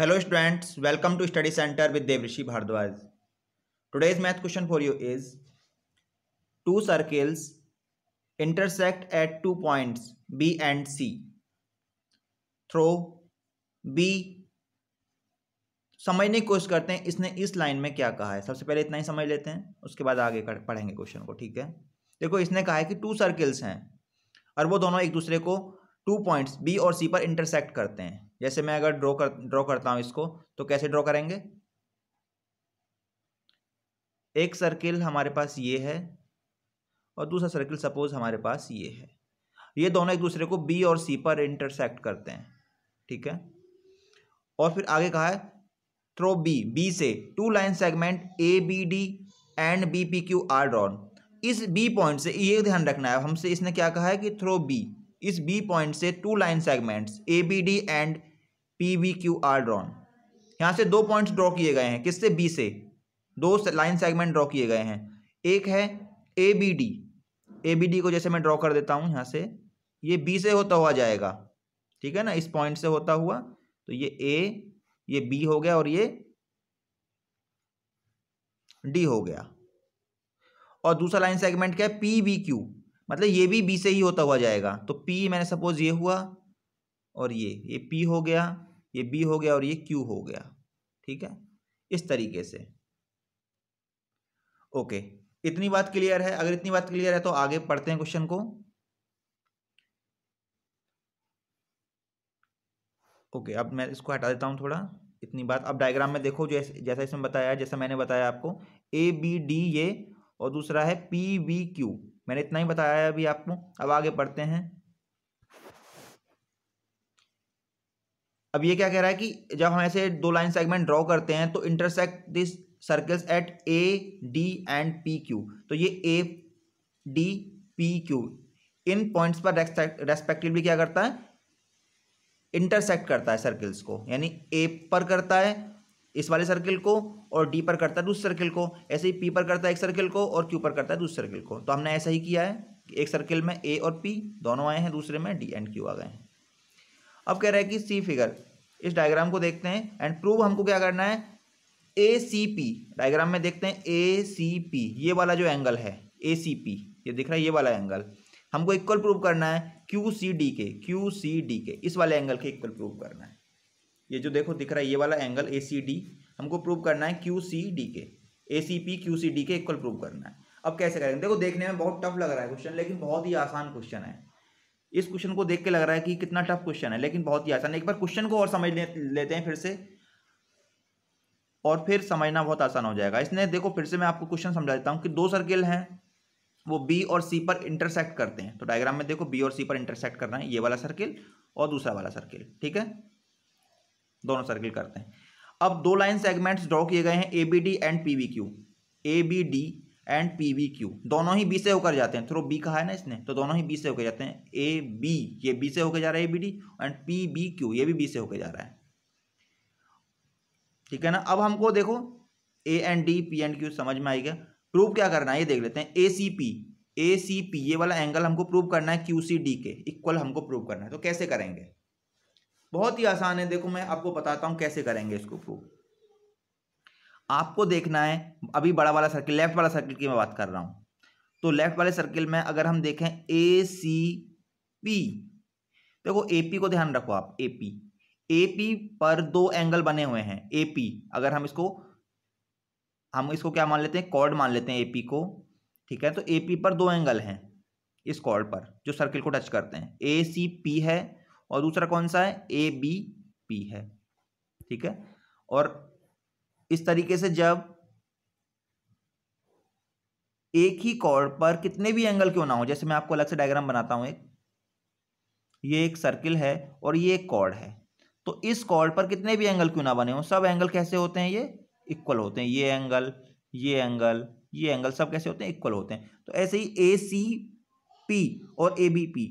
hello students welcome to study centre with Dev Rishi Bharadwaj today's math question for you is two circles intersect at two points B and C through B समझने की कोशिश करते हैं इसने इस line में क्या कहा है सबसे पहले इतना ही समझ लेते हैं उसके बाद आगे पढ़ेंगे क्वेश्चन को ठीक है देखो इसने कहा है कि टू सर्किल्स हैं और वो दोनों एक दूसरे को टू पॉइंट्स बी और सी पर इंटरसेक्ट करते हैं जैसे मैं अगर ड्रॉ कर ड्रॉ करता हूँ इसको तो कैसे ड्रॉ करेंगे एक सर्किल हमारे पास ये है और दूसरा सर्किल सपोज हमारे पास ये है ये दोनों एक दूसरे को बी और सी पर इंटरसेक्ट करते हैं ठीक है और फिर आगे कहा है थ्रो बी बी से two line segment A B D and B P Q R drawn इस बी पॉइंट से ये ध्यान रखना है हमसे इसने क्या कहा है कि थ्रो बी इस बी पॉइंट से two line segments A B D and P V Q R drawn यहाँ से दो पॉइंट्स ड्रॉ किए गए हैं किससे बी से दो लाइन सेगमेंट ड्रॉ किए गए हैं एक है A B D A B D को जैसे मैं ड्रॉ कर देता हूँ यहाँ से ये बी से होता हुआ जाएगा ठीक है ना इस पॉइंट से होता हुआ तो ये ए ये बी हो गया और ये डी हो गया और दूसरा लाइन सेगमेंट क्या है पी वी क्यू मतलब ये भी बी से ही होता हुआ जाएगा तो पी मैंने सपोज ये हुआ और ये ये पी हो गया ये बी हो गया और ये क्यू हो गया ठीक है इस तरीके से ओके इतनी बात क्लियर है अगर इतनी बात क्लियर है तो आगे पढ़ते हैं क्वेश्चन को ओके अब मैं इसको हटा देता हूं थोड़ा इतनी बात अब डायग्राम में देखो जैसे जैसा इसमें बताया जैसा मैंने बताया आपको ए बी डी ये और दूसरा है पी वी क्यू मैंने इतना ही बताया है अभी आपको अब आगे बढ़ते हैं अब ये क्या कह रहा है कि जब हम ऐसे दो लाइन सेगमेंट ड्रॉ करते हैं तो intersect this circles at A D and P Q तो ये ए डी पी क्यू इन पॉइंट्स पर रेस्पेक्टिवली क्या करता है इंटरसेक्ट करता है सर्कल्स को यानी ए पर करता है इस वाले सर्किल को और डी पर करता है दूसरे सर्किल को ऐसे ही पी पर करता है एक सर्किल को और क्यू पर करता है दूसरे सर्किल को तो हमने ऐसा ही किया है कि एक सर्किल में ए और पी दोनों आए हैं दूसरे में डी एंड क्यू आ गए हैं अब कह रहे हैं कि सी फिगर इस डायग्राम को देखते हैं एंड प्रूव हमको क्या करना है ए सी पी डायग्राम में देखते हैं ए सी पी ये वाला जो एंगल है ए सी पी ये दिख रहा है ये वाला एंगल हमको इक्वल प्रूव करना है क्यू सी डी के क्यू सी डी के इस वाले एंगल के इक्वल प्रूव करना है ये जो देखो दिख रहा है ये वाला एंगल ए सी डी हमको प्रूव करना है क्यू सी डी के A C P Q C D के इक्वल प्रूव करना है अब कैसे करेंगे देखो देखने में बहुत टफ लग रहा है क्वेश्चन लेकिन बहुत ही आसान क्वेश्चन है इस क्वेश्चन को देख के लग रहा है कि कितना टफ क्वेश्चन है लेकिन बहुत ही आसान है एक बार क्वेश्चन को और समझ ले, लेते हैं फिर से और फिर समझना बहुत आसान हो जाएगा इसने देखो फिर से मैं आपको क्वेश्चन समझा देता हूँ कि दो सर्किल हैं वो बी और सी पर इंटरसेक्ट करते हैं तो डायग्राम में देखो बी और सी पर इंटरसेक्ट करना है ये वाला सर्किल और दूसरा वाला सर्किल ठीक है दोनों सर्किल करते हैं अब दो लाइन सेगमेंट्स ड्रॉ किए गए हैं A B D and P V Q A B D and P V Q दोनों ही बी से होकर जाते हैं थ्रो तो बी कहा है ना इसने तो दोनों ही बी से होकर जाते हैं ए बी ये बी से होकर जा रहा है A B D and P B Q ये भी बी से होकर जा रहा है ठीक है ना अब हमको देखो A and D P and Q समझ में आएगा प्रूव क्या करना है ये देख लेते हैं ए सी पी ए सी पी ये वाला एंगल हमको प्रूव करना है क्यू सी डी के इक्वल हमको प्रूव करना है तो कैसे करेंगे बहुत ही आसान है देखो मैं आपको बताता हूँ कैसे करेंगे इसको प्रूव आपको देखना है अभी बड़ा वाला सर्किल लेफ्ट वाला सर्किल की मैं बात कर रहा हूँ तो लेफ्ट वाले सर्किल में अगर हम देखें ए सी पी देखो ए पी को ध्यान रखो आप ए पी ए पी पर दो एंगल बने हुए हैं ए पी अगर हम इसको हम इसको क्या मान लेते हैं कॉर्ड मान लेते हैं ए पी को ठीक है तो ए पी पर दो एंगल हैं इस कॉर्ड पर जो सर्किल को टच करते हैं ए सी पी है और दूसरा कौन सा है ए बी पी है ठीक है और इस तरीके से जब एक ही कॉर्ड पर कितने भी एंगल क्यों ना हो जैसे मैं आपको अलग से डायग्राम बनाता हूं एक ये एक सर्किल है और ये एक कॉर्ड है तो इस कॉर्ड पर कितने भी एंगल क्यों ना बने हो सब एंगल कैसे होते हैं ये इक्वल होते हैं ये एंगल ये एंगल ये एंगल सब कैसे होते हैं इक्वल होते हैं तो ऐसे ही ए सी पी और ए बी पी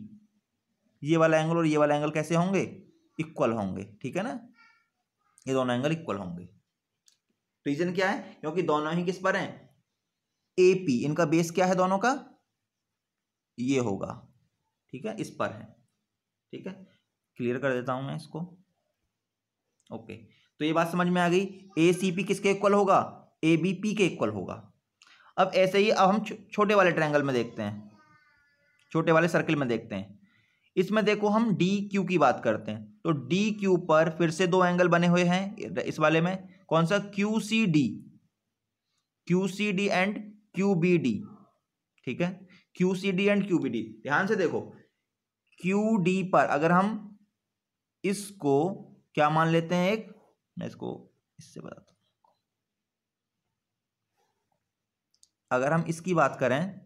ये वाला एंगल और ये वाला एंगल कैसे होंगे इक्वल होंगे ठीक है ना ये दोनों एंगल इक्वल होंगे रीजन क्या है क्योंकि दोनों ही किस पर हैं ए पी इनका बेस क्या है दोनों का ये होगा ठीक है इस पर है ठीक है क्लियर कर देता हूं मैं इसको ओके तो ये बात समझ में आ गई ए सी पी किसके इक्वल होगा ए बी पी के इक्वल होगा अब ऐसे ही अब हम छोटे वाले ट्रायंगल में देखते हैं छोटे वाले सर्किल में देखते हैं इसमें देखो हम डी क्यू की बात करते हैं तो डी क्यू पर फिर से दो एंगल बने हुए हैं इस वाले में कौन सा Q C D Q C D and Q B D ठीक है Q C D and Q B D ध्यान से देखो क्यू डी पर अगर हम इसको क्या मान लेते हैं एक मैं इसको इससे बताता हूं अगर हम इसकी बात करें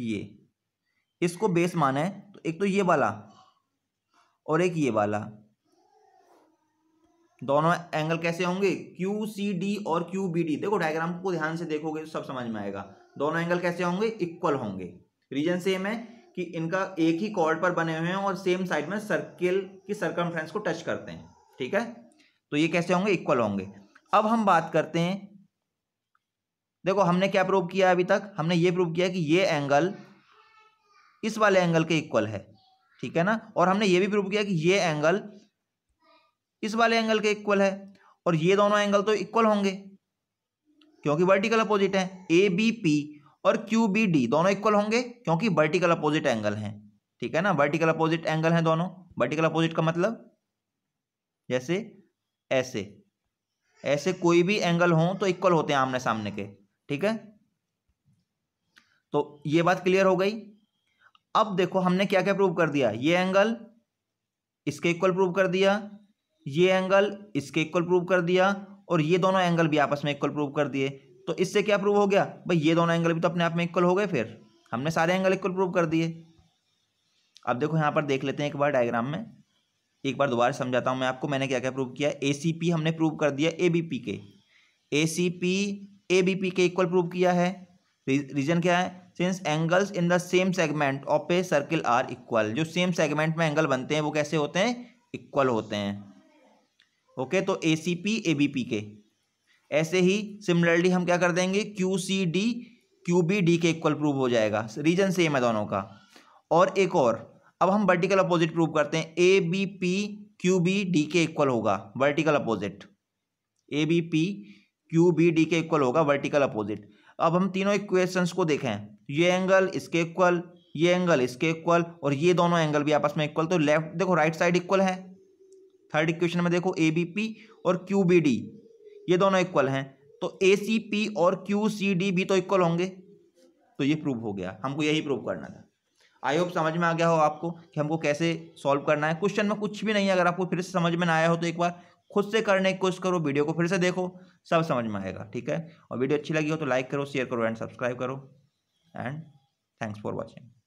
ये इसको बेस माना है तो एक तो ये वाला और एक ये वाला दोनों एंगल कैसे होंगे क्यू सी डी और क्यू बी डी देखो डायग्राम को ध्यान से देखोगे तो सब समझ में आएगा दोनों एंगल कैसे होंगे इक्वल होंगे रीजन सेम है कि इनका एक ही कॉर्ड पर बने हुए हैं और सेम साइड में सर्किल की सर्कम को टच करते हैं ठीक है तो ये कैसे होंगे इक्वल होंगे अब हम बात करते हैं देखो हमने क्या प्रूव किया अभी तक हमने ये प्रूव किया कि ये एंगल इस वाले एंगल के इक्वल है ठीक है ना और हमने ये भी प्रूव किया कि ये एंगल इस वाले एंगल के इक्वल है और ये दोनों एंगल तो इक्वल होंगे क्योंकि वर्टिकल अपोजिट है ए बी पी और क्यू बी डी दोनों इक्वल होंगे क्योंकि वर्टिकल अपोजिट एंगल हैं ठीक है ना वर्टिकल अपोजिट एंगल हैं दोनों वर्टिकल अपोजिट का मतलब जैसे ऐसे ऐसे कोई भी एंगल हो तो इक्वल होते हैं आमने सामने के ठीक है तो ये बात क्लियर हो गई अब देखो हमने क्या क्या प्रूव कर दिया ये एंगल इसके इक्वल प्रूव कर दिया ये एंगल इसके इक्वल प्रूव कर दिया और ये दोनों एंगल भी आपस में इक्वल प्रूव कर दिए तो इससे क्या प्रूव हो गया भाई ये दोनों एंगल भी तो अपने आप में इक्वल हो गए फिर हमने सारे एंगल इक्वल प्रूव कर दिए अब देखो यहाँ पर देख लेते हैं एक बार डायग्राम में एक बार दोबारा समझाता हूँ मैं आपको मैंने क्या क्या प्रूव किया ए हमने प्रूव कर दिया ए के ए ए बी पी के इक्वल प्रूव किया है रीजन क्या है since angles in the same segment of a circle are equal जो सेम सेगमेंट में एंगल बनते हैं वो कैसे होते हैं इक्वल होते हैं ओके okay, तो A C P A B P के ऐसे ही सिमिलरली हम क्या कर देंगे Q C D Q B D के इक्वल प्रूव हो जाएगा रीजन सेम है दोनों का और एक और अब हम वर्टिकल अपोजिट प्रूव करते हैं A B P Q B D के इक्वल होगा vertical opposite A B P Q B D के इक्वल होगा वर्टिकल अपोजिट अब हम तीनों इक्वेशंस को देखें ये एंगल इसके इक्वल ये एंगल इसके इक्वल और ये दोनों एंगल भी आपस में इक्वल तो लेफ्ट देखो राइट साइड इक्वल है थर्ड इक्वेशन में देखो ए बी पी और क्यू बी डी ये दोनों इक्वल हैं तो ए सी पी और क्यू सी डी भी तो इक्वल होंगे तो ये प्रूव हो गया हमको यही प्रूव करना था आई होप समझ में आ गया हो आपको कि हमको कैसे सॉल्व करना है क्वेश्चन में कुछ भी नहीं है अगर आपको फिर से समझ में ना आया हो तो एक बार खुद से करने की कोशिश करो वीडियो को फिर से देखो सब समझ में आएगा ठीक है और वीडियो अच्छी लगी हो तो लाइक करो शेयर करो एंड सब्सक्राइब करो एंड थैंक्स फॉर वॉचिंग